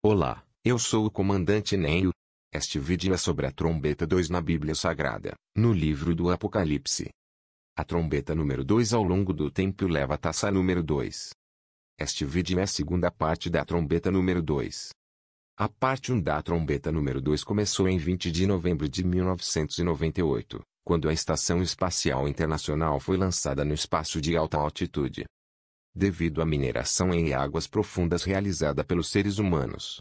Olá, eu sou o comandante Neio. Este vídeo é sobre a trombeta 2 na Bíblia Sagrada, no livro do Apocalipse. A trombeta número 2 ao longo do tempo leva a taça número 2. Este vídeo é a segunda parte da trombeta número 2. A parte 1 da trombeta número 2 começou em 20 de novembro de 1998, quando a Estação Espacial Internacional foi lançada no espaço de alta altitude devido à mineração em águas profundas realizada pelos seres humanos.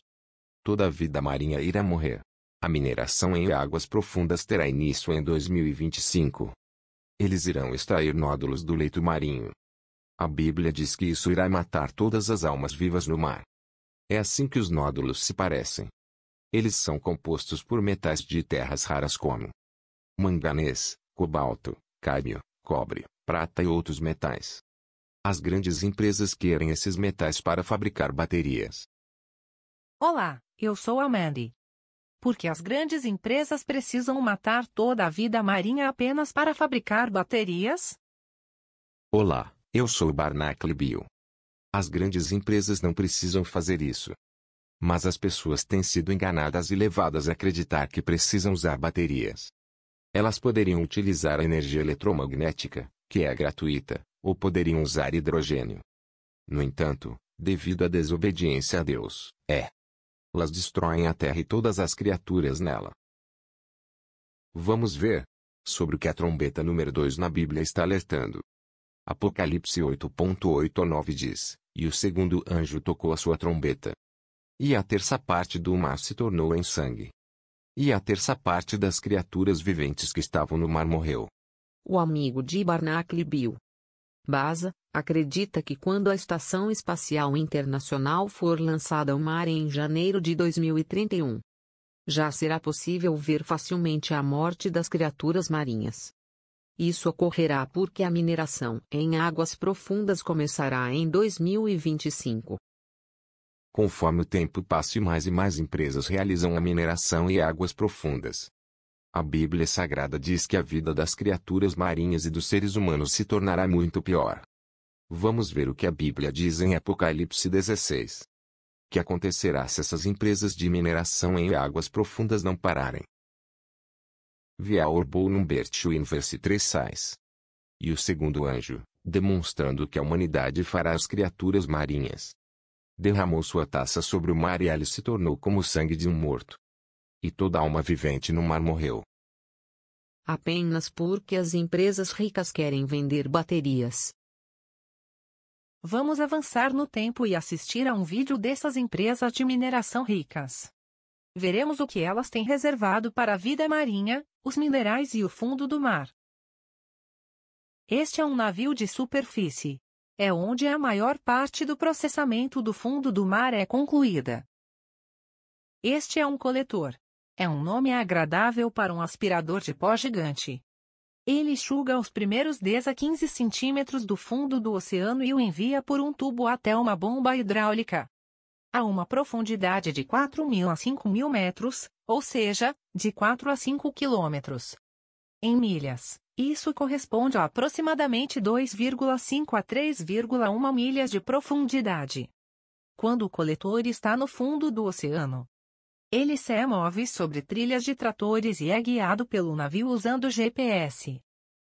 Toda a vida marinha irá morrer. A mineração em águas profundas terá início em 2025. Eles irão extrair nódulos do leito marinho. A Bíblia diz que isso irá matar todas as almas vivas no mar. É assim que os nódulos se parecem. Eles são compostos por metais de terras raras como manganês, cobalto, cádmio, cobre, prata e outros metais. As grandes empresas querem esses metais para fabricar baterias. Olá, eu sou a Mandy. Porque as grandes empresas precisam matar toda a vida marinha apenas para fabricar baterias? Olá, eu sou o Barnacle Bill. As grandes empresas não precisam fazer isso. Mas as pessoas têm sido enganadas e levadas a acreditar que precisam usar baterias. Elas poderiam utilizar a energia eletromagnética, que é gratuita, ou poderiam usar hidrogênio. No entanto, devido à desobediência a Deus, é. Elas destroem a terra e todas as criaturas nela. Vamos ver sobre o que a trombeta número 2 na Bíblia está alertando. Apocalipse 8.8.9 diz: E o segundo anjo tocou a sua trombeta. E a terça parte do mar se tornou em sangue. E a terça parte das criaturas viventes que estavam no mar morreu. O amigo de Barnacle Bill Baza, acredita que quando a Estação Espacial Internacional for lançada ao mar é em janeiro de 2031, já será possível ver facilmente a morte das criaturas marinhas. Isso ocorrerá porque a mineração em águas profundas começará em 2025. Conforme o tempo passa, mais e mais empresas realizam a mineração em águas profundas. A Bíblia Sagrada diz que a vida das criaturas marinhas e dos seres humanos se tornará muito pior. Vamos ver o que a Bíblia diz em Apocalipse 16. Que acontecerá se essas empresas de mineração em águas profundas não pararem. Via numbertio in verse 3 sais. E o segundo anjo, demonstrando que a humanidade fará as criaturas marinhas. Derramou sua taça sobre o mar e ele se tornou como o sangue de um morto. E toda alma vivente no mar morreu. Apenas porque as empresas ricas querem vender baterias. Vamos avançar no tempo e assistir a um vídeo dessas empresas de mineração ricas. Veremos o que elas têm reservado para a vida marinha, os minerais e o fundo do mar. Este é um navio de superfície. É onde a maior parte do processamento do fundo do mar é concluída. Este é um coletor. É um nome agradável para um aspirador de pó gigante. Ele enxuga os primeiros 10 a 15 centímetros do fundo do oceano e o envia por um tubo até uma bomba hidráulica. A uma profundidade de 4.000 a 5.000 metros, ou seja, de 4 a 5 quilômetros. Em milhas, isso corresponde a aproximadamente 2,5 a 3,1 milhas de profundidade. Quando o coletor está no fundo do oceano, ele se move sobre trilhas de tratores e é guiado pelo navio usando GPS.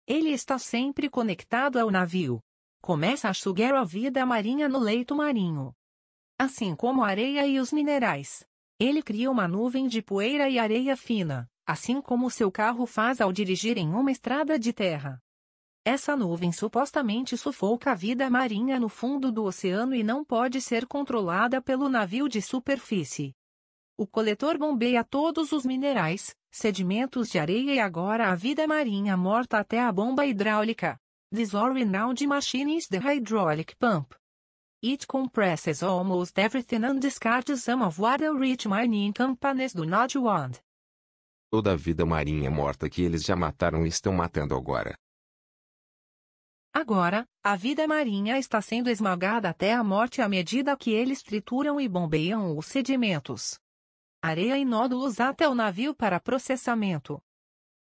Ele está sempre conectado ao navio. Começa a sugar a vida marinha no leito marinho. Assim como a areia e os minerais. Ele cria uma nuvem de poeira e areia fina, assim como seu carro faz ao dirigir em uma estrada de terra. Essa nuvem supostamente sufoca a vida marinha no fundo do oceano e não pode ser controlada pelo navio de superfície. O coletor bombeia todos os minerais, sedimentos de areia e agora a vida marinha morta até a bomba hidráulica. This de machines the hydraulic pump. It compresses almost everything and discards some of what the rich mining companies do not want. Toda a vida marinha morta que eles já mataram e estão matando agora. Agora, a vida marinha está sendo esmagada até a morte à medida que eles trituram e bombeiam os sedimentos areia e nódulos até o navio para processamento.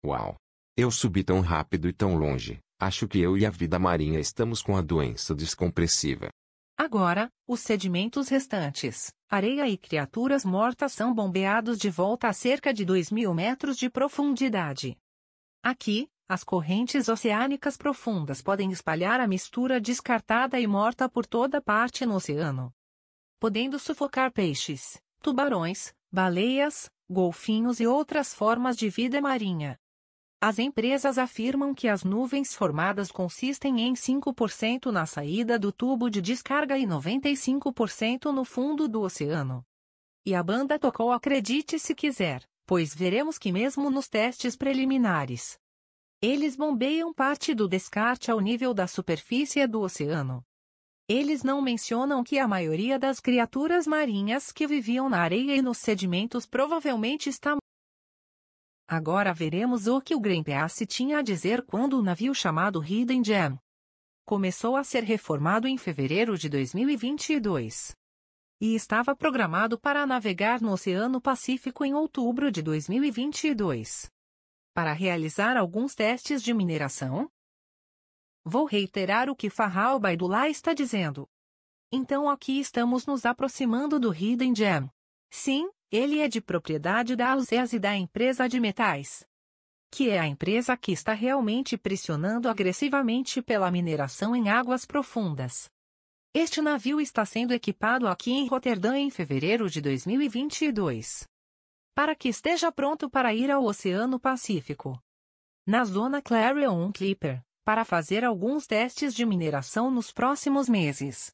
Uau! Eu subi tão rápido e tão longe. Acho que eu e a vida marinha estamos com a doença descompressiva. Agora, os sedimentos restantes, areia e criaturas mortas são bombeados de volta a cerca de 2 mil metros de profundidade. Aqui, as correntes oceânicas profundas podem espalhar a mistura descartada e morta por toda parte no oceano, podendo sufocar peixes, tubarões, baleias, golfinhos e outras formas de vida marinha. As empresas afirmam que as nuvens formadas consistem em 5% na saída do tubo de descarga e 95% no fundo do oceano. E a banda tocou acredite se quiser, pois veremos que mesmo nos testes preliminares, eles bombeiam parte do descarte ao nível da superfície do oceano. Eles não mencionam que a maioria das criaturas marinhas que viviam na areia e nos sedimentos provavelmente está Agora veremos o que o Greenpeace tinha a dizer quando o navio chamado Hidden Gem começou a ser reformado em fevereiro de 2022. E estava programado para navegar no Oceano Pacífico em outubro de 2022. Para realizar alguns testes de mineração, Vou reiterar o que Farhal Baidullah está dizendo. Então aqui estamos nos aproximando do Hidden Gem. Sim, ele é de propriedade da Alzez e da empresa de metais. Que é a empresa que está realmente pressionando agressivamente pela mineração em águas profundas. Este navio está sendo equipado aqui em Roterdã em fevereiro de 2022. Para que esteja pronto para ir ao Oceano Pacífico. Na zona Clarion Clipper para fazer alguns testes de mineração nos próximos meses.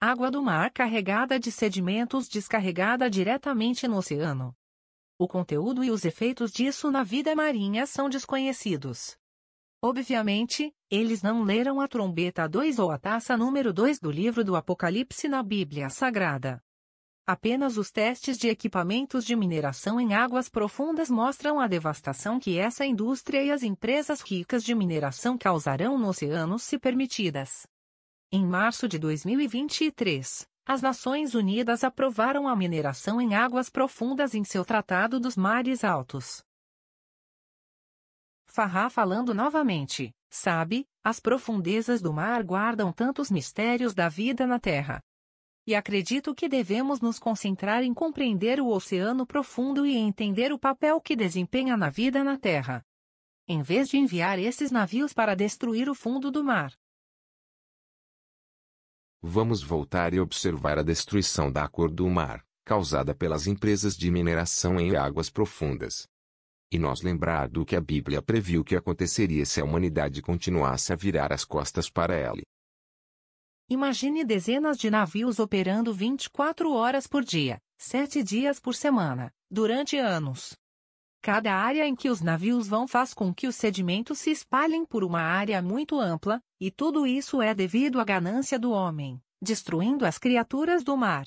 Água do mar carregada de sedimentos descarregada diretamente no oceano. O conteúdo e os efeitos disso na vida marinha são desconhecidos. Obviamente, eles não leram a trombeta 2 ou a taça número 2 do livro do Apocalipse na Bíblia Sagrada. Apenas os testes de equipamentos de mineração em águas profundas mostram a devastação que essa indústria e as empresas ricas de mineração causarão no oceano se permitidas. Em março de 2023, as Nações Unidas aprovaram a mineração em águas profundas em seu Tratado dos Mares Altos. Farrá falando novamente, sabe, as profundezas do mar guardam tantos mistérios da vida na Terra e acredito que devemos nos concentrar em compreender o oceano profundo e entender o papel que desempenha na vida na Terra. Em vez de enviar esses navios para destruir o fundo do mar. Vamos voltar e observar a destruição da cor do mar, causada pelas empresas de mineração em águas profundas. E nós lembrar do que a Bíblia previu que aconteceria se a humanidade continuasse a virar as costas para ela. Imagine dezenas de navios operando 24 horas por dia, 7 dias por semana, durante anos. Cada área em que os navios vão faz com que os sedimentos se espalhem por uma área muito ampla, e tudo isso é devido à ganância do homem, destruindo as criaturas do mar.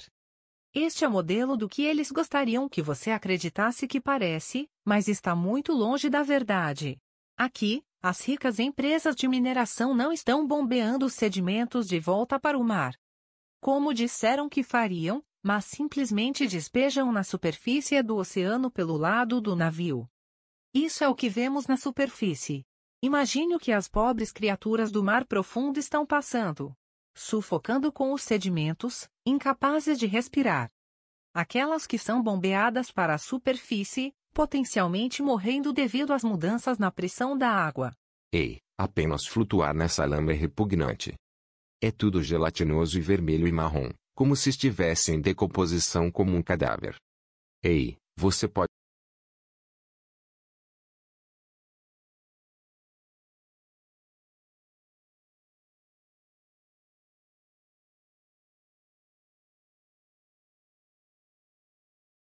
Este é o modelo do que eles gostariam que você acreditasse que parece, mas está muito longe da verdade. Aqui, as ricas empresas de mineração não estão bombeando os sedimentos de volta para o mar. Como disseram que fariam, mas simplesmente despejam na superfície do oceano pelo lado do navio. Isso é o que vemos na superfície. Imagine o que as pobres criaturas do mar profundo estão passando. Sufocando com os sedimentos, incapazes de respirar. Aquelas que são bombeadas para a superfície, potencialmente morrendo devido às mudanças na pressão da água. Ei, apenas flutuar nessa lama é repugnante. É tudo gelatinoso e vermelho e marrom, como se estivesse em decomposição como um cadáver. Ei, você pode